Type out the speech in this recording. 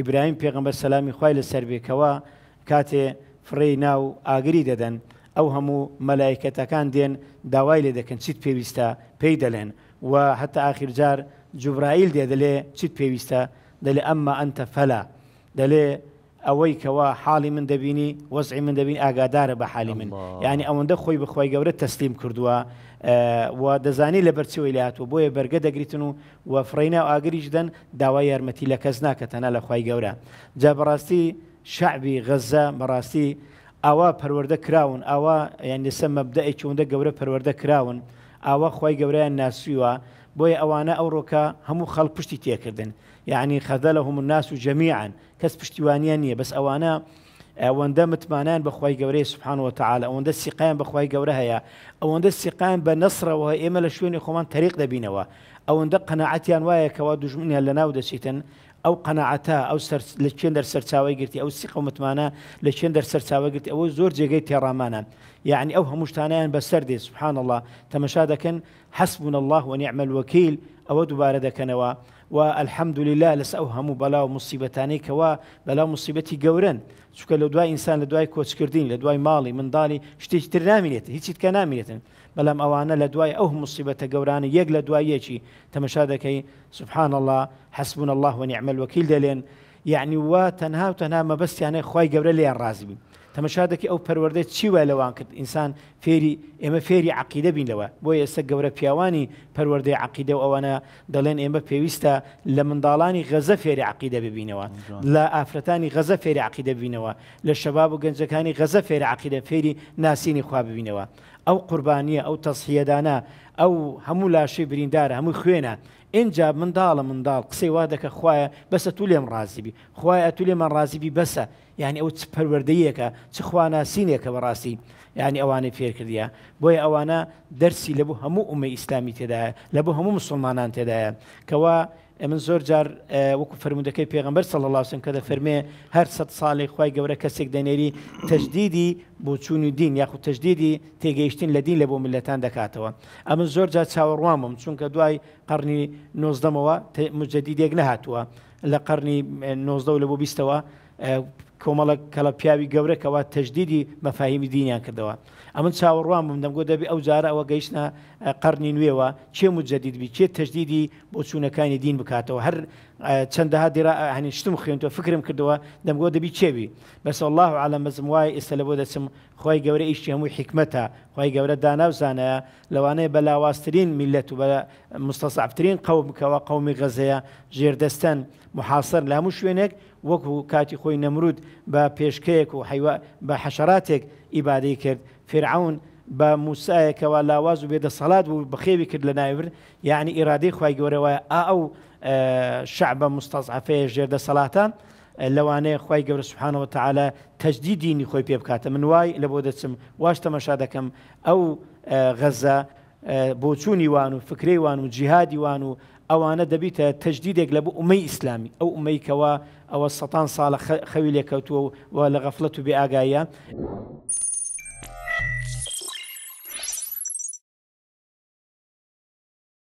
ئیبراهیم پێغمبەر سەلامی خوای لەسەر بێکەوە کاتێ فڕی ناو ئاگری دەدەن ئەو هەموو مەلایکەتەکان دێن داوای لێ دەکەن چیت پێویستە پێی دەلێن و حتا آخرجار جوبرائیل دێ دەلێ چیت پێویستە دەلێ ئەمما ئەتە فەلا دەلێ ئەوەی کەوا حاڵی من دەبینی وەزعی من دەبین ئاگادارە بە حالی من یعنی ئەوەندە خۆی بخوای گەورە تەسلیم کردووە و دەزانی لە بەرچەوەی لاتوە بۆیە بەرگە دەگریتن و وە فڕینە و ئاگریش دەن داوای یارمەتی لە کەس ناکە تەنە لە خی گەورە جا بەڕاستی شعبی غەزە بەڕاستی ئاوا پەروەەردە کراون ئاوا یان لەسە مەبدە ئەیچوەندە گەورە پەروەەردە کراون ئاوا خی گەورەیان ناسویوە بوي اوانا اوروكا همو خلق بشتي تيكردن يعني خذلهم الناس جميعا كس بشتي بس اوانا اوندا متمانان بخواي جوري سبحانه وتعالى اوندا السقايم بخواي جورها يا اوندا السقايم بنصره وهي امل شوين خمان طريق دبينوا اوندا قناعتي انوايا كوا دجمني لنا ودسيتن او قناعتا او سر چێن دەر سەرچاوی گرتی ئەو سیقە متمانە لە چێن دەر سەرچاوە گرتی ئەو زۆر جێگەی تێڕامانە یعنی يعني ئەو هەمووشتانیان بەسەر دێ سبحان الله تمشادكن حسبنا الله ونعم الوكيل او دووبارە دكنوا و ئەلحەمد للا لەس ئەو هەموو بەلاو مصیبەتانەی کەوا بەلاو مصیبەتی گەورن چکە لە دوای ئینسان لە دوای کۆچکردین لە دوای ماڵی منداڵی شتێکی تر نامێت هیچیت کە نامێتن بەڵام ئەوانە لە دوای ئەو مصیبەتە گەورانە یەک لە دوایەکی تەمەشا دەکەی سبحان الله حسبون الله ونیعمل وەکیل دەلێن یعنی وا تەنها و تەنها مەبەستیانەی خی گەورە لێیان ڕازبی تەمەشادەکی ئەو پەروەەردە چیوە لەوان کرد ئینسان فێری ئێمە فێری عقیدە بین لەوە بۆ ئێستا گەورە پیاوانی پەروەەردەی عقیدە و ئەوانە دەڵێن ئێمە پێویستە لە منداڵانی غەزە فێری عقیدە ببینەوە لە ئافرەتانی غەزە فێری عقیدە ببینەوە لە شەباب و گەنجەکانی غەزە فێری عقیدە فێری ناسینی خوا ببینەوە ئەو قوربانیە ئەو تەسحیەدانە ئەو هەموو لاشی بریندارە هەموو خوێنە اینجا منداڵە منداڵ قسەی وا دەکە خویە بەسە تو لێم ڕازیبی خویە تو لێمە ڕازیبی بەسە یعنی ئەو پەروەردەیەکە چ خواناسینێکە بەڕاستی یعنی ئەوانەی فێرکردە بۆیە ئەوانە دەرسی لەبوو هەموو ئومە ئیسلامی تێدایە لەبوو هەموو مسلمانان تێدایە کەوا ئەمن زۆر جار وەکو فرمودەکەی پێغمبەر سەڵ لاسن کە دە فەرمێ هەر سە ساڵی خی گەورە کەسێک دەنێری تەجدیدی بۆ چون و دین یاخود تەجدیدی تێگەیشتین لە دین لە بۆ ملەتان دەکاتەوە ئەمن زۆر جار چاوەڕوامم چونکە دوای قڕنی نۆزدەمەوە مجددیدێک نەهاتووە لە قڕنی نۆزدە و لە بۆ بیستەوە کۆمەڵک کەڵە پیاوی گەورەکەەوە تەجدیدی مەفاهیمی دینیان کردەوە ئەمن چاوەڕوان بم دەمگۆ دەبی ئەو جارە ئەوە گەیشتە قەرنی نوێوە چێ مجددیدبی چێ تەجدیدی بۆ چوونەکانی دین بکاتەوە هەر چەندەها دیرا هەنی شتم خوێنتەوە فکرم کردەوە دەمگۆ دەبی چێوی بەس الله على مەزم وای ئێستا لە بۆ دەچم خۆی گەورە ئیشتی هەمووی حکمەتە خی گەورە داناوزانەیە لەوانەیە بە لاوااسترین میلەت و بە مستەسعفترین قەومکەوە قومی غەزەیە ژێردەستەن مححاصر لە هەموو شوێنێک وەکو کاتی خۆی نەمرود بە پێشکەیەک و بە حەشراتێک ئیبادەی کرد فرعون بە موسایەکەوە لاواز و بێدە سەڵات بوو بەخێوی کرد لە نایور یعنی ئیرادەی خی گەورەوە ئا ئەو شعبە مستەزعفەیە ژێردە سەڵاتان لەوانەیە خی گەورە سوحانەوە تعاالە تەجدی دینی خۆی پێ بکاتە من وای لە بۆ دەچم واش تەمەشا دەکەم ئەو غەزە بۆچوونی وان و فکری وان و جیهادی وان و ئەوانە دەبیتە تەجدیدێک لە بۆ ئومەی ئیسلامی ئەو ئومەیکەوە ئەوە سەتان ساڵە خەوی لێکەوتووە و لە غەفلەت و بێ ئاگایە.